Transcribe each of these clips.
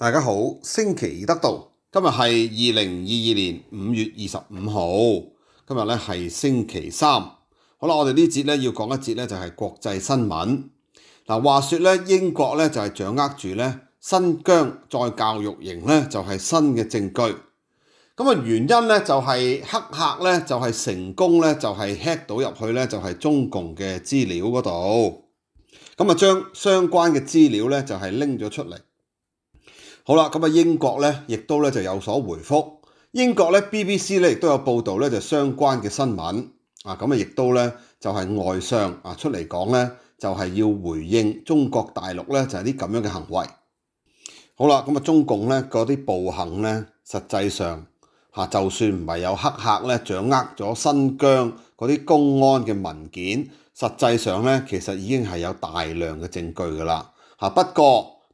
大家好，星期二得到，今日系二零二二年五月二十五号，今日咧系星期三。好啦，我哋呢节咧要讲一节咧就系国际新闻。嗱，话说咧，英国咧就系掌握住咧新疆再教育营咧就系新嘅证据。咁啊，原因咧就系黑客咧就系成功咧就系 hack 到入去咧就系中共嘅资料嗰度。咁啊，将相关嘅资料咧就系拎咗出嚟。好啦，咁啊英國咧，亦都咧就有所回覆。英國咧 BBC 咧，亦都有報道咧就相關嘅新聞。啊，咁啊亦都咧就係外相啊出嚟講咧，就係要回應中國大陸咧就係啲咁樣嘅行為。好啦，咁啊中共咧嗰啲暴行咧，實際上就算唔係有黑客咧掌握咗新疆嗰啲公安嘅文件，實際上咧其實已經係有大量嘅證據噶啦不過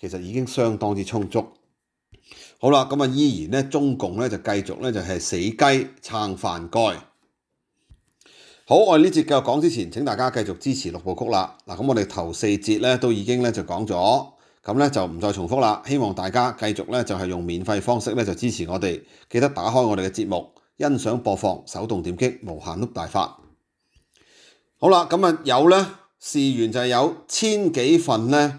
其實已經相當之充足。好啦，咁啊，依然咧，中共咧就繼續咧就係死雞撐飯蓋。好，我哋呢節繼續講之前，請大家繼續支持六部曲啦。嗱，咁我哋頭四節咧都已經咧就講咗，咁咧就唔再重複啦。希望大家繼續咧就係用免費方式咧就支持我哋，記得打開我哋嘅節目欣賞播放，手動點擊無限碌大法。好啦，咁啊有咧試完就有千幾份咧。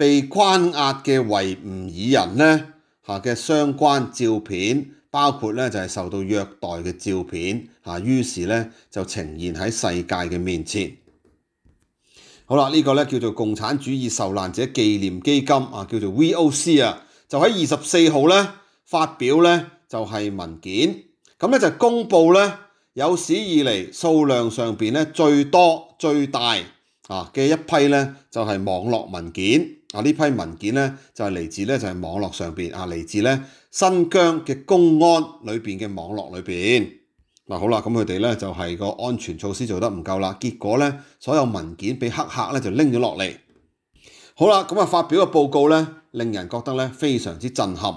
被關押嘅維吾爾人呢嚇嘅相關照片，包括呢就係受到虐待嘅照片嚇。於是呢就呈現喺世界嘅面前。好啦，呢個呢叫做共產主義受難者紀念基金啊，叫做 VOC 啊，就喺二十四號呢發表呢就係文件咁呢就公佈呢有史以嚟數量上邊呢最多最大啊嘅一批咧就係網絡文件。啊！呢批文件咧就係嚟自咧就係網絡上面，啊，嚟自咧新疆嘅公安裏面嘅網絡裏面。嗱好啦，咁佢哋咧就係個安全措施做得唔夠啦，結果咧所有文件俾黑客咧就拎咗落嚟。好啦，咁啊發表嘅報告咧令人覺得咧非常之震撼。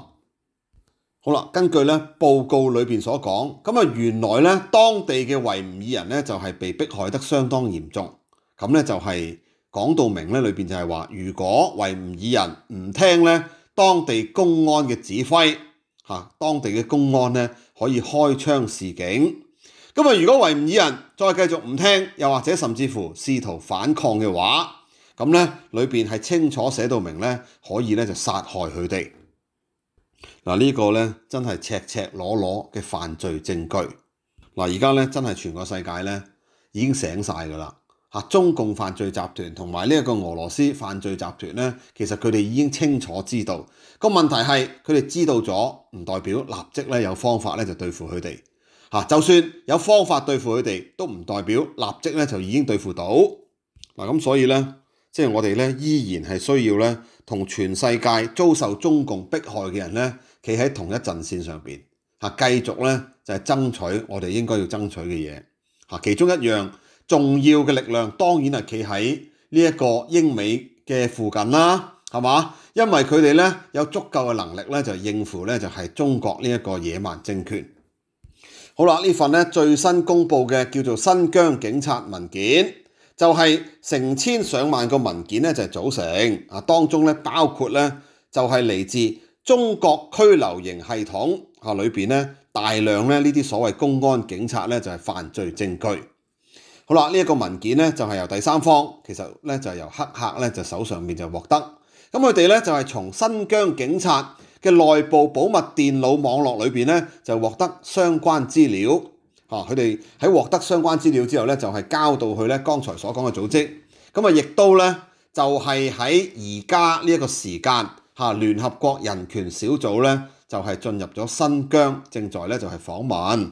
好啦，根據咧報告裏面所講，咁啊原來咧當地嘅維吾爾人咧就係被迫害得相當嚴重，咁咧就係。講到明咧，裏面就係話，如果維吾爾人唔聽咧，當地公安嘅指揮嚇，當地嘅公安咧可以開槍示警。咁啊，如果維吾爾人再繼續唔聽，又或者甚至乎試圖反抗嘅話，咁咧裏面係清楚寫到明咧，可以咧就殺害佢哋。嗱呢個咧真係赤赤裸裸嘅犯罪證據。嗱而家咧真係全個世界咧已經醒晒噶啦。中共犯罪集團同埋呢一個俄羅斯犯罪集團呢，其實佢哋已經清楚知道個問題係佢哋知道咗唔代表立即咧有方法咧就對付佢哋嚇。就算有方法對付佢哋，都唔代表立即咧就已經對付到嗱。咁所以呢，即係我哋咧依然係需要咧同全世界遭受中共迫害嘅人咧，企喺同一陣線上邊嚇，繼續咧就係爭取我哋應該要爭取嘅嘢嚇。其中一樣。重要嘅力量當然係企喺呢一個英美嘅附近啦，係嘛？因為佢哋咧有足夠嘅能力咧，就應付咧就係中國呢一個野蠻政權。好啦，呢份咧最新公布嘅叫做新疆警察文件，就係成千上萬個文件咧就係組成啊，當中咧包括咧就係嚟自中國拘留營系統啊裏邊咧大量咧呢啲所謂公安警察咧就係犯罪證據。好啦，呢一個文件咧就係由第三方，其實咧就係由黑客咧就手上面就獲得。咁佢哋咧就係從新疆警察嘅內部保密電腦網絡裏面咧就獲得相關資料。嚇，佢哋喺獲得相關資料之後咧就係交到去咧剛才所講嘅組織。咁啊，亦都咧就係喺而家呢一個時間嚇，聯合國人權小組咧就係進入咗新疆，正在咧就係訪問。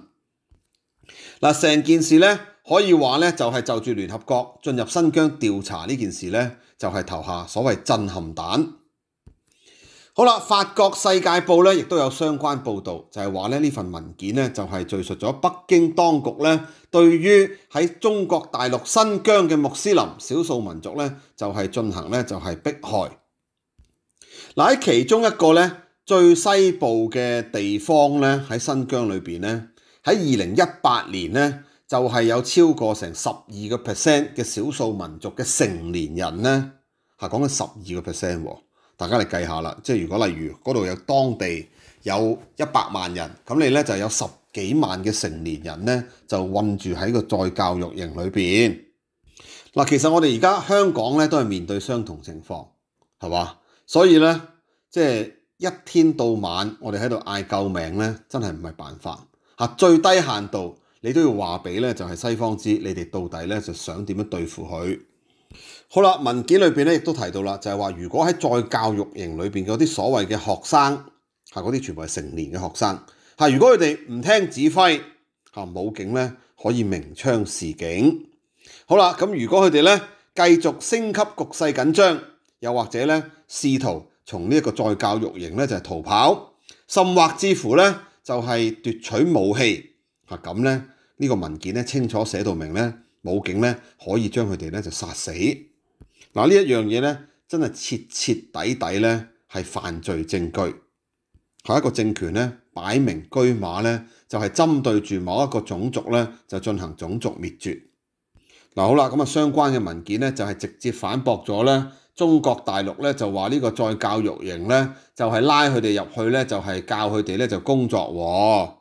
嗱，成件事咧。可以話咧，就係就住聯合國進入新疆調查呢件事咧，就係投下所謂震撼彈。好啦，法國世界報咧，亦都有相關報導，就係話咧呢份文件咧，就係敘述咗北京當局咧，對於喺中國大陸新疆嘅穆斯林少數民族咧，就係進行咧就係迫害。嗱喺其中一個咧最西部嘅地方咧喺新疆裏面咧，喺二零一八年咧。就係有超過成十二個 percent 嘅少數民族嘅成年人咧，係講緊十二個 percent，大家嚟計下啦。即係如果例如嗰度有當地有一百萬人，咁你咧就有十幾萬嘅成年人咧就混住喺個再教育營裏邊。嗱，其實我哋而家香港咧都係面對相同情況，係嘛？所以咧，即係一天到晚我哋喺度嗌救命咧，真係唔係辦法最低限度。你都要話俾咧，就係西方知你哋到底咧就想點樣對付佢。好啦，文件裏面咧亦都提到啦，就係話如果喺再教育營裏面嗰啲所謂嘅學生嚇，嗰啲全部係成年嘅學生嚇，如果佢哋唔聽指揮嚇，武警咧可以明槍示警。好啦，咁如果佢哋咧繼續升級局勢緊張，又或者咧試圖從呢一個再教育營咧就係逃跑，甚或之乎咧就係奪取武器。啊咁咧，呢個文件咧清楚寫到明咧，武警咧可以將佢哋咧就殺死。嗱呢一樣嘢咧，真係徹徹底底咧係犯罪證據，下一個政權咧擺明居馬咧就係針對住某一個種族咧就進行種族滅絕。嗱好啦，咁啊相關嘅文件咧就係直接反駁咗咧，中國大陸咧就話呢個再教育營咧就係拉佢哋入去咧就係教佢哋咧就工作。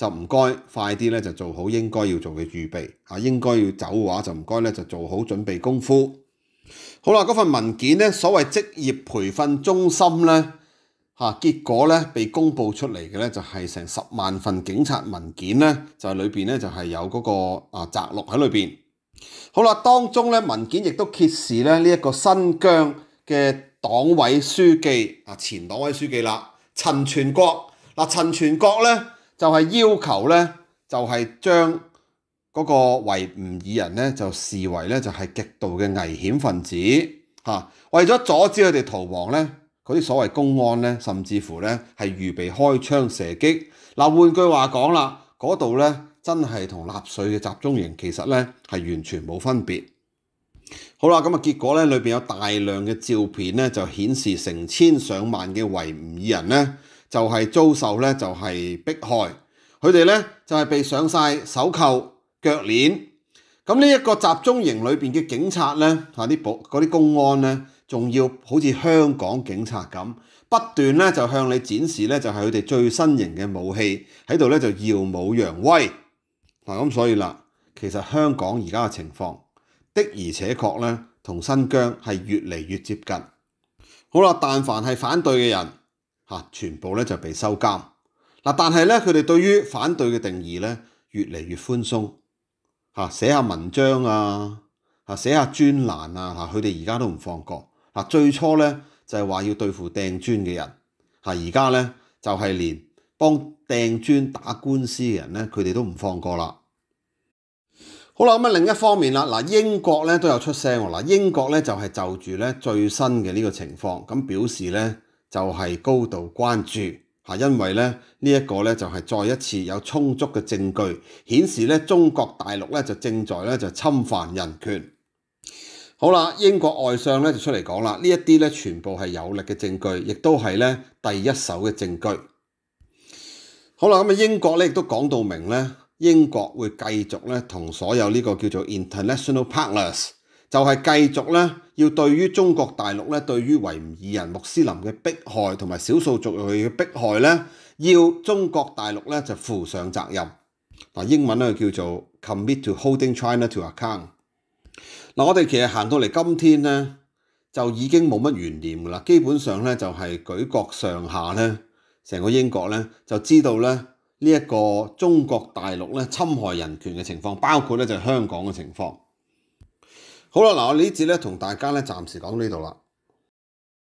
就唔該，快啲咧就做好應該要做嘅預備啊，應該要走嘅話，就唔該咧就做好準備功夫。好啦，嗰份文件咧，所謂職業培訓中心咧嚇，結果咧被公佈出嚟嘅咧就係成十萬份警察文件咧，就係裏邊咧就係有嗰個啊摘錄喺裏邊。好啦，當中咧文件亦都揭示咧呢一個新疆嘅黨委書記啊，前黨委書記啦，陳全國嗱，陳全國咧。就係要求咧，就係將嗰個維吾爾人咧，就視為咧就係極度嘅危險分子嚇。為咗阻止佢哋逃亡咧，嗰啲所謂公安咧，甚至乎咧係預備開槍射擊。嗱，換句話講啦，嗰度咧真係同納粹嘅集中營其實咧係完全冇分別。好啦，咁啊結果咧，裏边有大量嘅照片咧，就顯示成千上萬嘅維吾爾人咧。就係遭受咧，就係迫害，佢哋咧就係被上晒手扣腳鏈，咁呢一個集中營裏面嘅警察咧，嚇啲保嗰啲公安咧，仲要好似香港警察咁不斷咧就向你展示咧，就係佢哋最新型嘅武器喺度咧就耀武揚威，嗱咁所以啦，其實香港而家嘅情況的而且確咧，同新疆係越嚟越接近，好啦，但凡係反對嘅人。嚇，全部咧就被收監。嗱，但係咧，佢哋對於反對嘅定義咧，越嚟越寬鬆。嚇，寫下文章啊，嚇寫下專欄啊，嚇佢哋而家都唔放過。嗱，最初咧就係話要對付掟磚嘅人，嚇而家咧就係連幫掟磚打官司嘅人咧，佢哋都唔放過啦。好啦，咁啊另一方面啦，嗱英國咧都有出聲喎。嗱英國咧就係就住咧最新嘅呢個情況，咁表示咧。就係高度關注嚇，因為咧呢一個咧就係再一次有充足嘅證據顯示咧中國大陸咧就正在咧就侵犯人權。好啦，英國外相咧就出嚟講啦，呢一啲咧全部係有力嘅證據，亦都係咧第一手嘅證據。好啦，咁啊英國咧亦都講到明咧，英國會繼續咧同所有呢個叫做 international partners。就係繼續咧，要對於中國大陸咧，對於維吾爾人穆斯林嘅迫害同埋少數族裔嘅迫害咧，要中國大陸咧就負上責任。嗱，英文咧叫做 commit to holding China to account。嗱，我哋其實行到嚟今天咧，就已經冇乜懸念噶啦，基本上咧就係舉國上下咧，成個英國咧就知道咧呢一個中國大陸咧侵害人權嘅情況，包括咧就香港嘅情況。好啦，嗱，我呢节咧同大家咧，暫時講到呢度啦。